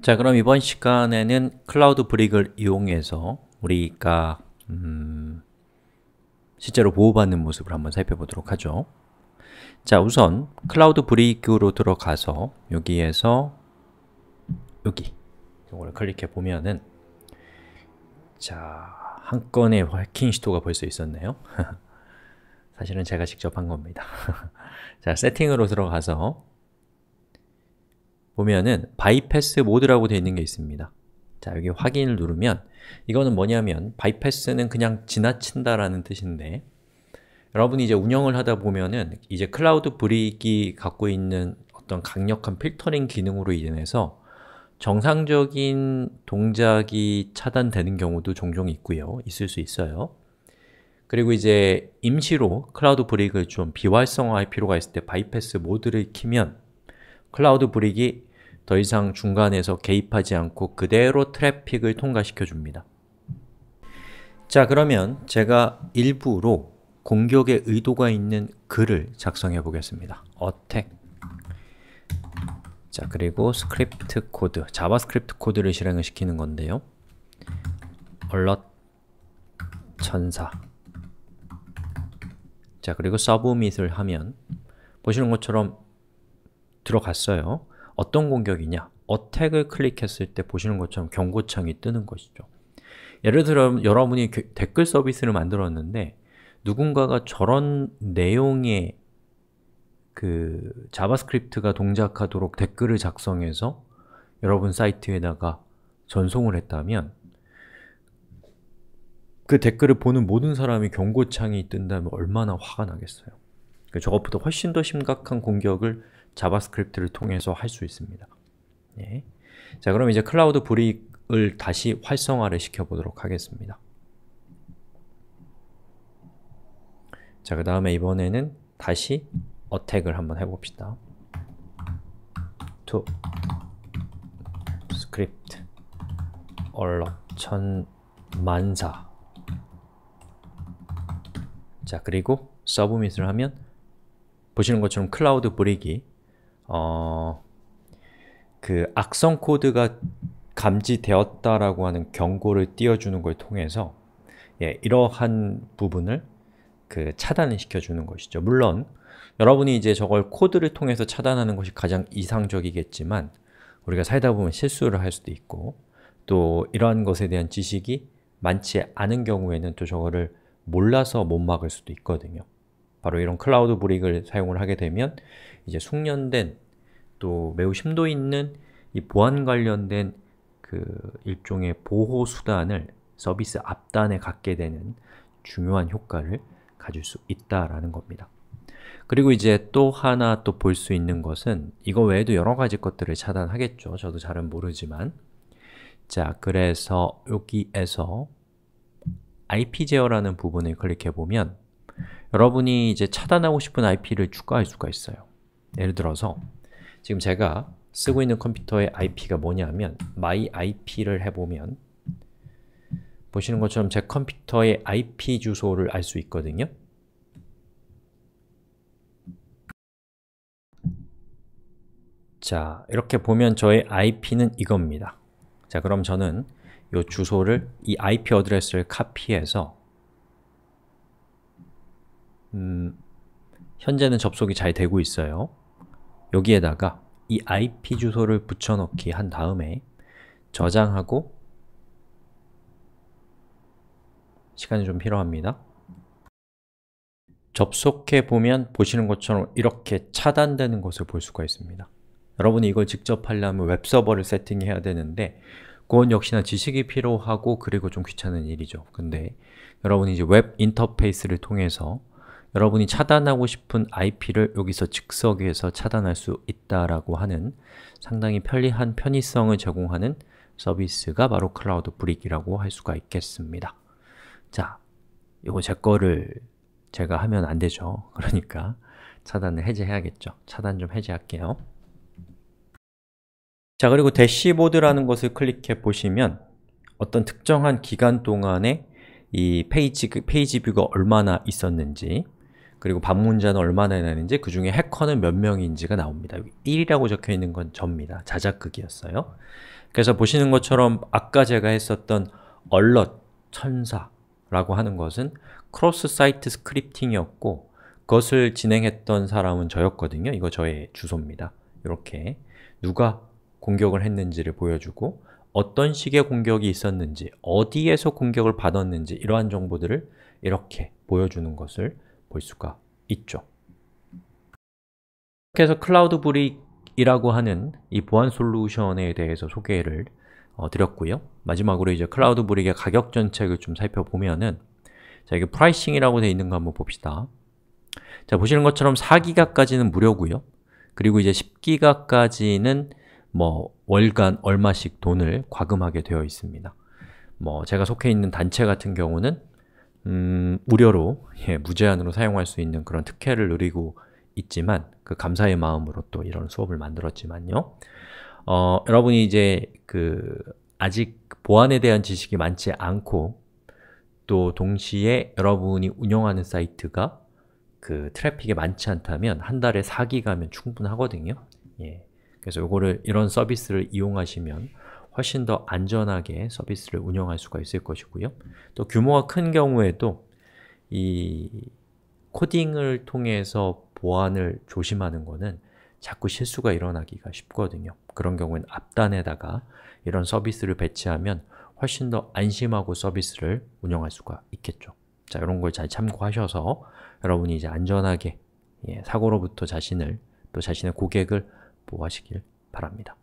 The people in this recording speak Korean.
자 그럼 이번 시간에는 클라우드 브릭을 이용해서 우리가 음, 실제로 보호받는 모습을 한번 살펴보도록 하죠 자 우선 클라우드 브릭으로 들어가서 여기에서 여기 이걸 클릭해 보면은 자한 건의 해킹 시도가 벌써 있었네요 사실은 제가 직접 한 겁니다 자 세팅으로 들어가서 보면은 바이패스 모드라고 되어 있는 게 있습니다. 자, 여기 확인을 누르면 이거는 뭐냐면 바이패스는 그냥 지나친다라는 뜻인데 여러분이 이제 운영을 하다 보면은 이제 클라우드 브릭이 갖고 있는 어떤 강력한 필터링 기능으로 인해서 정상적인 동작이 차단되는 경우도 종종 있고요. 있을 수 있어요. 그리고 이제 임시로 클라우드 브릭을 좀 비활성화할 필요가 있을 때 바이패스 모드를 키면 클라우드 브릭이 더 이상 중간에서 개입하지 않고 그대로 트래픽을 통과시켜 줍니다. 자 그러면 제가 일부로 공격의 의도가 있는 글을 작성해 보겠습니다. 어택 자 그리고 스크립트 코드, 자바스크립트 코드를 실행을 시키는 건데요. alert 천사 자 그리고 서브밋을 하면 보시는 것처럼 들어갔어요. 어떤 공격이냐? 어택을 클릭했을 때 보시는 것처럼 경고창이 뜨는 것이죠. 예를 들어 여러분이 댓글 서비스를 만들었는데 누군가가 저런 내용의 그 자바스크립트가 동작하도록 댓글을 작성해서 여러분 사이트에다가 전송을 했다면 그 댓글을 보는 모든 사람이 경고창이 뜬다면 얼마나 화가 나겠어요. 그러니까 저것보다 훨씬 더 심각한 공격을 자바스크립트를 통해서 할 수 있습니다. 예. 자, 그럼 이제 클라우드 브릭을 다시 활성화를 시켜보도록 하겠습니다. 자, 그 다음에 이번에는 다시 어택을 한번 해봅시다. to script alert 천만사 자, 그리고 서브밋을 하면 보시는 것처럼 클라우드 브릭이 어, 그 악성 코드가 감지되었다라고 하는 경고를 띄워주는 걸 통해서 예, 이러한 부분을 그 차단을 시켜주는 것이죠. 물론 여러분이 이제 저걸 코드를 통해서 차단하는 것이 가장 이상적이겠지만 우리가 살다 보면 실수를 할 수도 있고 또 이러한 것에 대한 지식이 많지 않은 경우에는 또 저거를 몰라서 못 막을 수도 있거든요. 바로 이런 클라우드 브릭을 사용을 하게 되면 이제 숙련된 또 매우 심도 있는 이 보안 관련된 그 일종의 보호 수단을 서비스 앞단에 갖게 되는 중요한 효과를 가질 수 있다라는 겁니다. 그리고 이제 또 하나 또 볼 수 있는 것은 이거 외에도 여러 가지 것들을 차단하겠죠. 저도 잘은 모르지만 자, 그래서 여기에서 IP 제어라는 부분을 클릭해 보면 여러분이 이제 차단하고 싶은 IP를 추가할 수가 있어요. 예를 들어서 지금 제가 쓰고 있는 컴퓨터의 IP가 뭐냐면 my IP를 해보면 보시는 것처럼 제 컴퓨터의 IP 주소를 알 수 있거든요. 자, 이렇게 보면 저의 IP는 이겁니다. 자, 그럼 저는 이 주소를 이 IP 어드레스를 카피해서 음, 현재는 접속이 잘 되고 있어요. 여기에다가 이 IP 주소를 붙여넣기 한 다음에 저장하고 시간이 좀 필요합니다. 접속해 보면 보시는 것처럼 이렇게 차단되는 것을 볼 수가 있습니다. 여러분이 이걸 직접 하려면 웹서버를 세팅해야 되는데 그건 역시나 지식이 필요하고 그리고 좀 귀찮은 일이죠. 근데 여러분이 이제 웹 인터페이스를 통해서 여러분이 차단하고 싶은 IP를 여기서 즉석에서 차단할 수 있다라고 하는 상당히 편리한 편의성을 제공하는 서비스가 바로 클라우드 브릭이라고 할 수가 있겠습니다. 자, 이거 제 거를 제가 하면 안 되죠. 그러니까 차단을 해제해야겠죠. 차단 좀 해제할게요. 자, 그리고 대시보드라는 것을 클릭해 보시면 어떤 특정한 기간 동안에 이 페이지, 페이지 뷰가 얼마나 있었는지 그리고 반문자는 얼마나 되는지 그 중에 해커는 몇 명인지가 나옵니다. 1이라고 적혀 있는 건 접니다. 자작극이었어요. 그래서 보시는 것처럼 아까 제가 했었던 얼럿, 천사라고 하는 것은 크로스 사이트 스크립팅이었고 그것을 진행했던 사람은 저였거든요. 이거 저의 주소입니다. 이렇게 누가 공격을 했는지를 보여주고 어떤 식의 공격이 있었는지, 어디에서 공격을 받았는지 이러한 정보들을 이렇게 보여주는 것을 볼 수가 있죠. 이렇게 해서 클라우드 브릭이라고 하는 이 보안 솔루션에 대해서 소개를 어, 드렸고요. 마지막으로 이제 클라우드 브릭의 가격 전책을 좀 살펴보면은 자, 이게 프라이싱이라고 되어 있는 거 한번 봅시다. 자, 보시는 것처럼 4기가까지는 무료고요. 그리고 이제 10기가까지는 뭐 월간 얼마씩 돈을 과금하게 되어 있습니다. 뭐 제가 속해 있는 단체 같은 경우는 음, 무료로 예, 무제한으로 사용할 수 있는 그런 특혜를 누리고 있지만 그 감사의 마음으로 또 이런 수업을 만들었지만요. 어, 여러분이 이제 그 아직 보안에 대한 지식이 많지 않고 또 동시에 여러분이 운영하는 사이트가 그 트래픽이 많지 않다면 한 달에 4기가면 충분하거든요. 예. 그래서 요거를 이런 서비스를 이용하시면 훨씬 더 안전하게 서비스를 운영할 수가 있을 것이고요. 또 규모가 큰 경우에도 이 코딩을 통해서 보안을 조심하는 것은 자꾸 실수가 일어나기가 쉽거든요. 그런 경우엔 앞단에다가 이런 서비스를 배치하면 훨씬 더 안심하고 서비스를 운영할 수가 있겠죠. 자, 이런 걸 잘 참고하셔서 여러분이 이제 안전하게 예, 사고로부터 자신을 또 자신의 고객을 보호하시길 바랍니다.